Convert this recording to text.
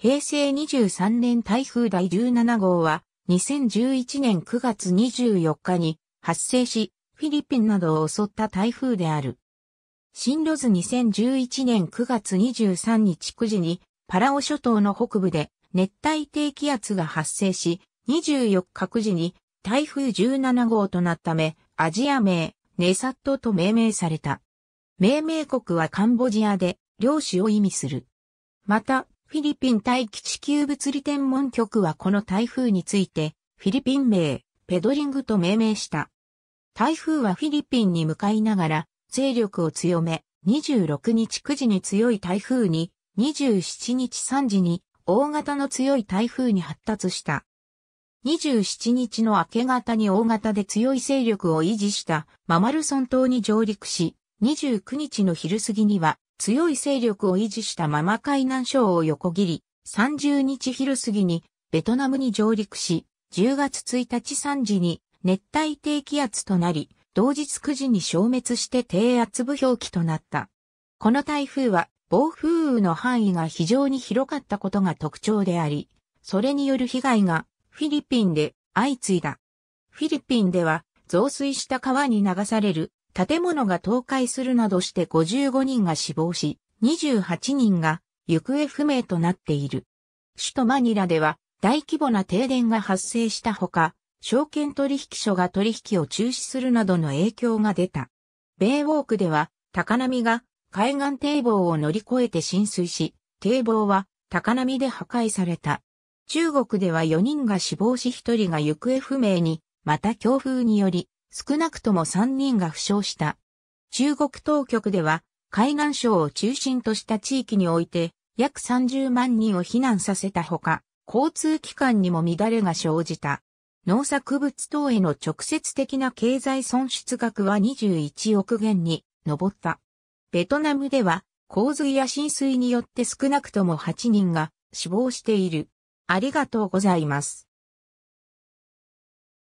平成23年台風第17号は、2011年9月24日に発生し、フィリピンなどを襲った台風である。進路図2011年9月23日9時に、パラオ諸島の北部で熱帯低気圧が発生し、24日9時に台風17号となったため、アジア名、ネサットと命名された。命名国はカンボジアで、領主を意味する。また、フィリピン大気地球物理天文局はこの台風について、フィリピン名、ペドリングと命名した。台風はフィリピンに向かいながら、勢力を強め、26日9時に強い台風に、27日3時に大型の強い台風に発達した。27日の明け方に大型で強い勢力を維持したママルソン島に上陸し、29日の昼過ぎには強い勢力を維持したまま海南省を横切り、30日昼過ぎにベトナムに上陸し、10月1日3時に熱帯低気圧となり、同日9時に消滅して低圧部表記となった。この台風は暴風雨の範囲が非常に広かったことが特徴であり、それによる被害がフィリピンで相次いだ。フィリピンでは増水した川に流される建物が倒壊するなどして55人が死亡し、28人が行方不明となっている。首都マニラでは大規模な停電が発生したほか、証券取引所が取引を中止するなどの影響が出た。米ウォークでは高波が海岸堤防を乗り越えて浸水し、堤防は高波で破壊された。中国では4人が死亡し1人が行方不明に、また強風により少なくとも3人が負傷した。中国当局では、海岸省を中心とした地域において、約30万人を避難させたほか、交通機関にも乱れが生じた。農作物等への直接的な経済損失額は21億元に上った。ベトナムでは洪水や浸水によって少なくとも8人が死亡している。ありがとうございます。